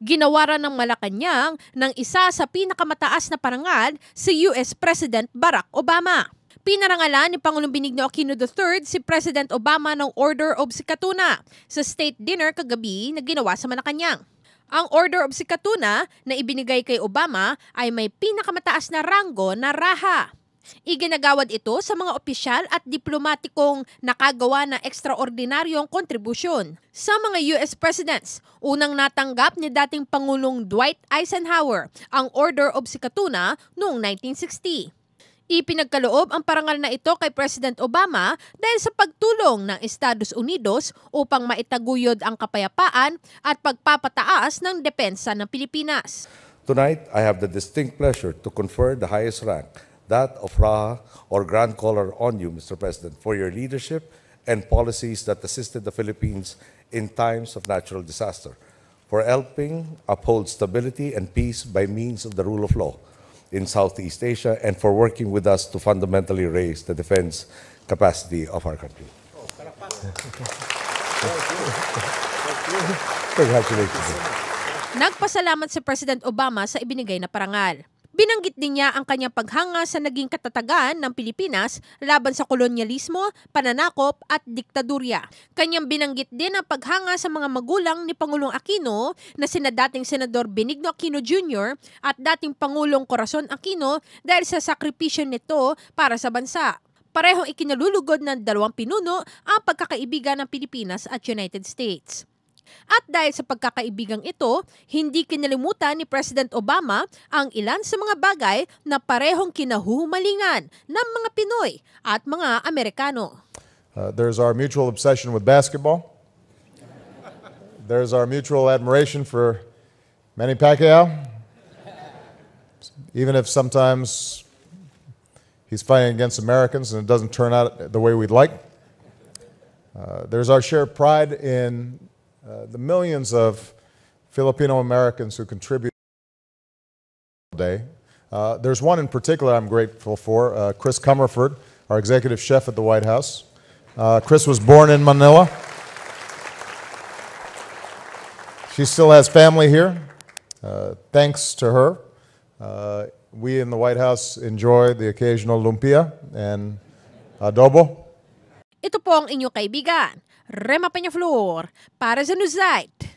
ginawaran ng Malacanang ng isa sa pinakamataas na parangal si US President Barack Obama. Pinarangalan ni Pangulong Benigno Aquino III si President Obama ng Order of Sikatuna sa state dinner kagabi na ginawa sa Malacanang. Ang Order of Sikatuna na ibinigay kay Obama ay may pinakamataas na ranggo na raha. Iginagawad ito sa mga opisyal at diplomatikong nakagawa ng ekstraordinaryong kontribusyon. Sa mga US presidents, unang natanggap ni dating Pangulong Dwight Eisenhower ang Order of Sikatuna noong 1960. Ipinagkaloob ang parangal na ito kay President Obama dahil sa pagtulong ng Estados Unidos upang maitaguyod ang kapayapaan at pagpapataas ng depensa ng Pilipinas. Tonight, I have the distinct pleasure to confer the highest rank that of Raha or Grand Collar on you, Mr. President, for your leadership and policies that assisted the Philippines in times of natural disaster, for helping uphold stability and peace by means of the rule of law in Southeast Asia, and for working with us to fundamentally raise the defense capacity of our country. Congratulations. Nagpasalamat si President Obama sa ibinigay na parangal. Binanggit din niya ang kanyang paghanga sa naging katatagan ng Pilipinas laban sa kolonyalismo, pananakop at diktadurya. Kanyang binanggit din ang paghanga sa mga magulang ni Pangulong Aquino na sina dating Senador Benigno Aquino Jr. at dating Pangulong Corazon Aquino dahil sa sakripisyo nito para sa bansa. Parehong ikinalulugod ng dalawang pinuno ang pagkakaibigan ng Pilipinas at United States. At dahil sa pagkakaibigang ito, hindi kinalimutan ni President Obama ang ilan sa mga bagay na parehong kinahumalingan ng mga Pinoy at mga Amerikano. Uh, there's our mutual obsession with basketball. There's our mutual admiration for Manny Pacquiao. Even if sometimes he's fighting against Americans and it doesn't turn out the way we'd like. Uh, there's our shared pride in Uh, the millions of Filipino Americans who contribute day. Uh, there's one in particular I'm grateful for, uh, Chris Comerford, our executive chef at the White House. Uh, Chris was born in Manila. She still has family here. Uh, thanks to her, we in the White House enjoy the occasional lumpia and adobo. Ito po ang inyong kaibigan, Rema Peñaflor, para sa Newsite.